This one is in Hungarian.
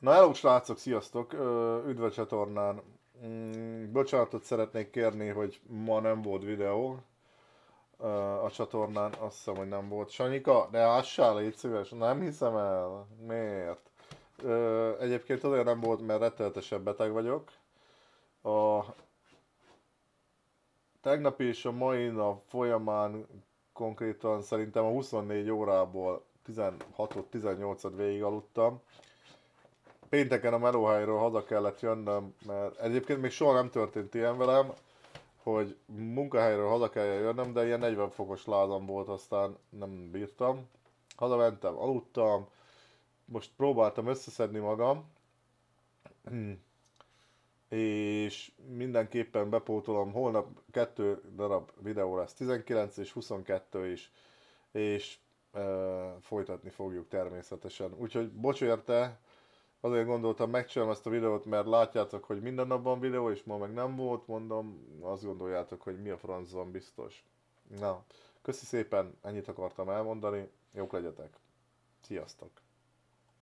Na hello srácok, sziasztok, üdv a csatornán. Mm, bocsánatot szeretnék kérni, hogy ma nem volt videó a csatornán, azt hiszem, hogy nem volt. Sanyika, ne ássál, légy szíves, nem hiszem el. Miért? Egyébként azért nem volt, mert retteltesen beteg vagyok. A tegnap és a mai nap folyamán konkrétan szerintem a 24 órából 16-18-at végig aludtam pénteken a melóhelyről haza kellett jönnöm, mert egyébként még soha nem történt ilyen velem, hogy munkahelyről haza kelljen jönnöm, de ilyen 40 fokos lázam volt, aztán nem bírtam. Hazamentem, aludtam, most próbáltam összeszedni magam, és mindenképpen bepótolom, holnap kettő darab videó lesz, 19 és 22 is, és e, folytatni fogjuk természetesen. Úgyhogy bocs érte, azért gondoltam, megcsinálom ezt a videót, mert látjátok, hogy minden napban videó, és ma meg nem volt, mondom, azt gondoljátok, hogy mi a franc van biztos. Na, köszi szépen, ennyit akartam elmondani, jók legyetek. Sziasztok!